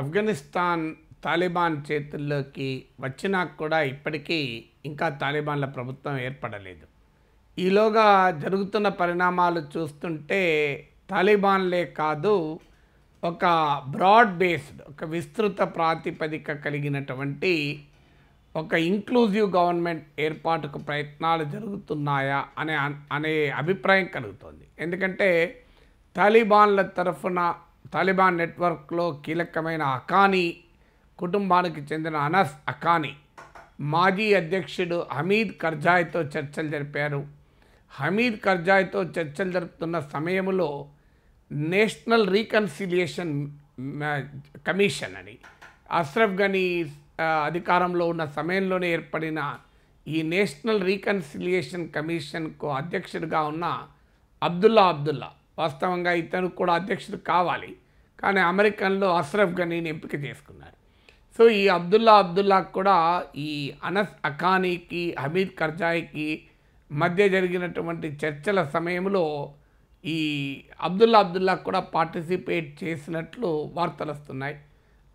Afghanistan Taliban చేతుల్లోకి వచ్చినా కూడా ఇప్పటికీ ఇంకా తాలిబాన్ల ప్రభుత్వం ఏర్పడలేదు ఈలోగా జరుగుతున్న పరిణామాలు చూస్తుంటే తాలిబాన్లే కాదు ఒక బ్రాడ్ బేస్డ్ ఒక విస్తృత ప్రాతిపదిక కలిగినటువంటి ఒక ఇంక్లూజివ్ గవర్నమెంట్ ఏర్పాటుకు ప్రయత్నాలు జరుగుతున్నాయా అనే అనే అభిప్రాయం కలుగుతుంది ఎందుకంటే తాలిబాన్ల తరఫున తాలిబాన్ నెట్వర్క్లో కీలకమైన అకానీ కుటుంబానికి చెందిన అనస్ అకానీ మాజీ అధ్యక్షుడు హమీద్ కర్జాయ్తో చర్చలు జరిపారు హమీద్ కర్జాయ్తో చర్చలు జరుపుతున్న సమయంలో నేషనల్ రీకన్సిలియేషన్ కమిషన్ అని అష్రఫ్ గనీ అధికారంలో ఉన్న సమయంలోనే ఏర్పడిన ఈ నేషనల్ రీకన్సిలియేషన్ కమిషన్కు అధ్యక్షుడిగా ఉన్న అబ్దుల్లా అబ్దుల్లా వాస్తవంగా ఇతను కూడా అధ్యక్షుడు కావాలి కానీ అమెరికన్లో అస్రఫ్ ఘనీని ఎంపిక చేసుకున్నారు సో ఈ అబ్దుల్లా అబ్దుల్లా కూడా ఈ అనస్ అఖానీకి హమీద్ కర్జాయికి మధ్య జరిగినటువంటి చర్చల సమయంలో ఈ అబ్దుల్లా అబ్దుల్లా కూడా పార్టిసిపేట్ చేసినట్లు వార్తలు వస్తున్నాయి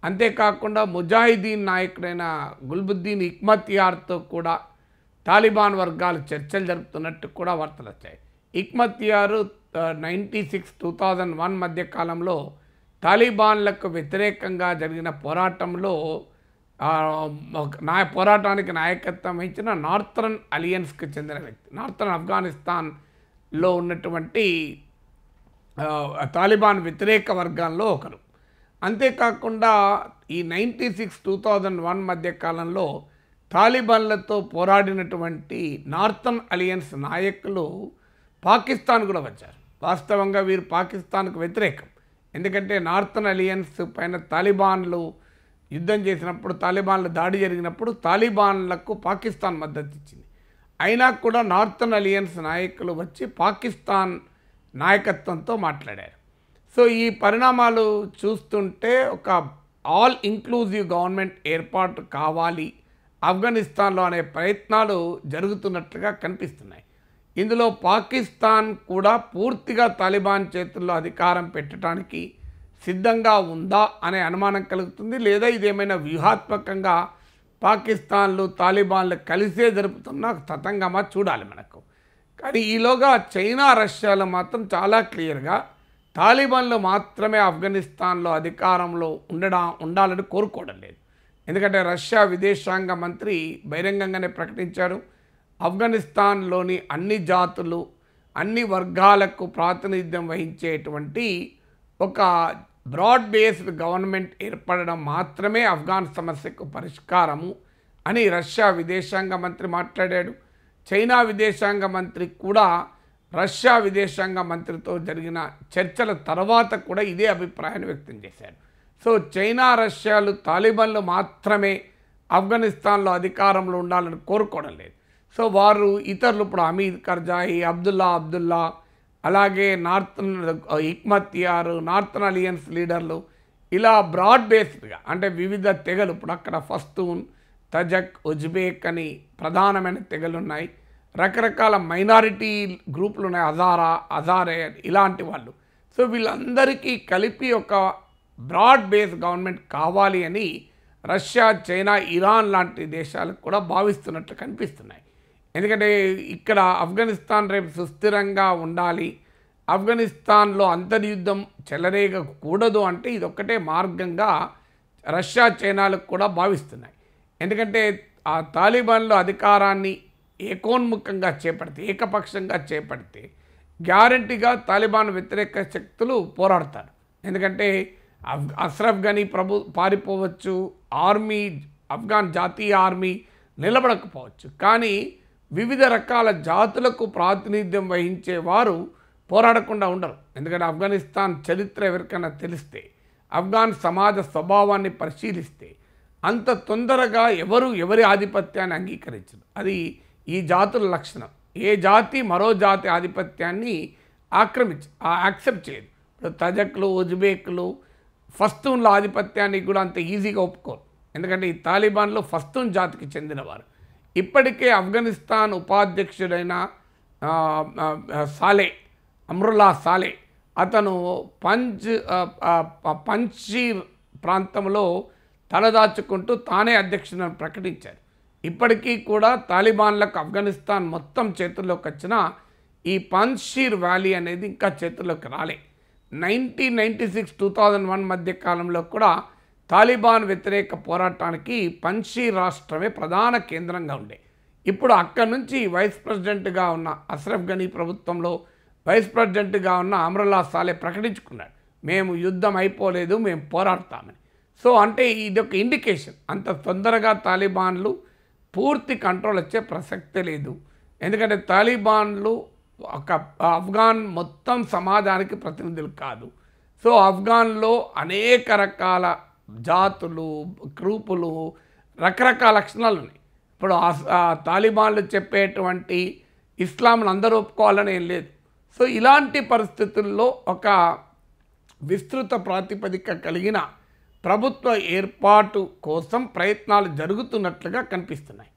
అంతేకాకుండా ముజాహిదీన్ నాయకుడైన గుల్బుద్దీన్ ఇక్మతియార్తో కూడా తాలిబాన్ వర్గాలు చర్చలు జరుపుతున్నట్టు కూడా వార్తలు వచ్చాయి ఇక్మతియారు ninety six two thousand one మధ్య కాలంలో తాలిబాన్లకు వ్యతిరేకంగా జరిగిన పోరాటంలో నా పోరాటానికి నాయకత్వం వహించిన నార్థర్న్ అలియన్స్కి చెందిన వ్యక్తి నార్థర్న్ ఆఫ్ఘనిస్తాన్లో ఉన్నటువంటి తాలిబాన్ వ్యతిరేక వర్గాల్లో ఒకరు అంతేకాకుండా ఈ ninety six two thousand one మధ్య కాలంలో తాలిబాన్లతో పోరాడినటువంటి నార్థన్ అలియన్స్ నాయకులు పాకిస్తాన్ కూడా వచ్చారు వాస్తవంగా వీరు పాకిస్తాన్కు వ్యతిరేకం ఎందుకంటే నార్థన్ అలియన్స్ పైన తాలిబాన్లు యుద్ధం చేసినప్పుడు తాలిబాన్లు దాడి జరిగినప్పుడు తాలిబాన్లకు పాకిస్తాన్ మద్దతు ఇచ్చింది అయినా కూడా నార్థన్ అలియన్స్ నాయకులు వచ్చి పాకిస్తాన్ నాయకత్వంతో మాట్లాడారు సో ఈ పరిణామాలు చూస్తుంటే ఒక ఆల్ ఇంక్లూజివ్ గవర్నమెంట్ ఏర్పాటు కావాలి ఆఫ్ఘనిస్తాన్లో అనే ప్రయత్నాలు జరుగుతున్నట్లుగా కనిపిస్తున్నాయి ఇందులో పాకిస్తాన్ కూడా పూర్తిగా తాలిబాన్ చేతుల్లో అధికారం పెట్టడానికి సిద్ధంగా ఉందా అనే అనుమానం కలుగుతుంది లేదా ఇదేమైనా వ్యూహాత్మకంగా పాకిస్తాన్లు తాలిబాన్లు కలిసే జరుపుతున్న తతంగమా చూడాలి మనకు కానీ ఈలోగా చైనా రష్యాలో మాత్రం చాలా క్లియర్గా తాలిబాన్లు మాత్రమే ఆఫ్ఘనిస్తాన్లో అధికారంలో ఉండడం ఉండాలని కోరుకోవడం లేదు ఎందుకంటే రష్యా విదేశాంగ మంత్రి బహిరంగంగానే ప్రకటించారు ఆఫ్ఘనిస్తాన్లోని అన్ని జాతులు అన్ని వర్గాలకు ప్రాతినిధ్యం వహించేటువంటి ఒక బ్రాడ్ బేస్డ్ గవర్నమెంట్ ఏర్పడడం మాత్రమే ఆఫ్ఘాన్ సమస్యకు పరిష్కారము అని రష్యా విదేశాంగ మంత్రి మాట్లాడాడు చైనా విదేశాంగ మంత్రి కూడా రష్యా విదేశాంగ మంత్రితో జరిగిన చర్చల తర్వాత కూడా ఇదే అభిప్రాయాన్ని వ్యక్తం చేశాడు సో చైనా రష్యాలు తాలిబన్లు మాత్రమే ఆఫ్ఘనిస్తాన్లో అధికారంలో ఉండాలని కోరుకోవడం లేదు సో వారు ఇతరులు ఇప్పుడు హమీద్ కర్జాయి అబ్దుల్లా అబ్దుల్లా అలాగే నార్తన్ ఇక్మత్యారు నార్తన్ అలియన్స్ లీడర్లు ఇలా బ్రాడ్ బేస్డ్గా అంటే వివిధ తెగలు ఇప్పుడు అక్కడ ఫస్తూన్ తజక్ ఉజ్బేక్ అని ప్రధానమైన తెగలు ఉన్నాయి రకరకాల మైనారిటీ గ్రూపులు ఉన్నాయి అజారా అజారే ఇలాంటి వాళ్ళు సో వీళ్ళందరికీ కలిపి ఒక బ్రాడ్ బేస్ గవర్నమెంట్ కావాలి అని రష్యా చైనా ఇరాన్ లాంటి దేశాలకు కూడా భావిస్తున్నట్లు కనిపిస్తున్నాయి ఎందుకంటే ఇక్కడ ఆఫ్ఘనిస్తాన్ రేపు సుస్థిరంగా ఉండాలి ఆఫ్ఘనిస్తాన్లో అంతర్యుద్ధం చెలరేగకూడదు అంటే ఇదొక్కటే మార్గంగా రష్యా చైనాలకు కూడా భావిస్తున్నాయి ఎందుకంటే ఆ తాలిబాన్లు అధికారాన్ని ఏకోన్ముఖంగా చేపడితే ఏకపక్షంగా చేపడితే గ్యారంటీగా తాలిబాన్ వ్యతిరేక శక్తులు పోరాడతారు ఎందుకంటే అఫ్ ప్రభు పారిపోవచ్చు ఆర్మీ ఆఫ్ఘాన్ జాతీయ ఆర్మీ నిలబడకపోవచ్చు కానీ వివిధ రకాల జాతులకు ప్రాతినిధ్యం వహించేవారు పోరాడకుండా ఉండరు ఎందుకంటే ఆఫ్ఘనిస్తాన్ చరిత్ర ఎవరికైనా తెలిస్తే ఆఫ్ఘాన్ సమాజ స్వభావాన్ని పరిశీలిస్తే అంత తొందరగా ఎవరు ఎవరి ఆధిపత్యాన్ని అంగీకరించరు అది ఈ జాతుల లక్షణం ఏ జాతి మరో జాతి ఆధిపత్యాన్ని ఆక్రమించ యాక్సెప్ట్ చేయదు ఇప్పుడు తజక్లు ఉజ్బేక్లు ఫస్తూన్ల ఆధిపత్యానికి కూడా అంత ఈజీగా ఒప్పుకోరు ఎందుకంటే ఈ తాలిబాన్లు ఫస్తూన్ జాతికి చెందినవారు ఇప్పటికే ఆఫ్ఘనిస్తాన్ ఉపాధ్యక్షుడైన సాలే అమ్రుల్లా సాలే అతను పంజ్ పంచీర్ ప్రాంతంలో తలదాచుకుంటూ తానే అధ్యక్షుడని ప్రకటించారు ఇప్పటికీ కూడా తాలిబాన్లకు ఆఫ్ఘనిస్తాన్ మొత్తం చేతుల్లోకి వచ్చిన ఈ పంచీర్ వ్యాలీ అనేది ఇంకా చేతుల్లోకి రాలే nineteen ninety six two thousand one మధ్య కాలంలో కూడా తాలిబాన్ వ్యతిరేక పోరాటానికి పంచీ రాష్ట్రమే ప్రధాన కేంద్రంగా ఉండే ఇప్పుడు అక్కడి నుంచి వైస్ ప్రెసిడెంట్గా ఉన్న అస్రఫ్ ఘనీ ప్రభుత్వంలో వైస్ ప్రెసిడెంట్గా ఉన్న అమరుల్లా సాలే ప్రకటించుకున్నాడు మేము యుద్ధం అయిపోలేదు మేము పోరాడతామని సో అంటే ఇది ఒక ఇండికేషన్ అంత తొందరగా తాలిబాన్లు పూర్తి కంట్రోల్ వచ్చే ప్రసక్తే లేదు ఎందుకంటే తాలిబాన్లు ఒక ఆఫ్ఘాన్ మొత్తం సమాజానికి ప్రతినిధులు కాదు సో ఆఫ్ఘాన్లో అనేక రకాల జాతులు గ్రూపులు రకరకాల లక్షణాలు ఉన్నాయి ఇప్పుడు ఆ తాలిబాన్లు చెప్పేటువంటి ఇస్లాంను అందరూ ఒప్పుకోవాలని ఏం లేదు సో ఇలాంటి పరిస్థితుల్లో ఒక విస్తృత ప్రాతిపదిక కలిగిన ప్రభుత్వ ఏర్పాటు కోసం ప్రయత్నాలు జరుగుతున్నట్లుగా కనిపిస్తున్నాయి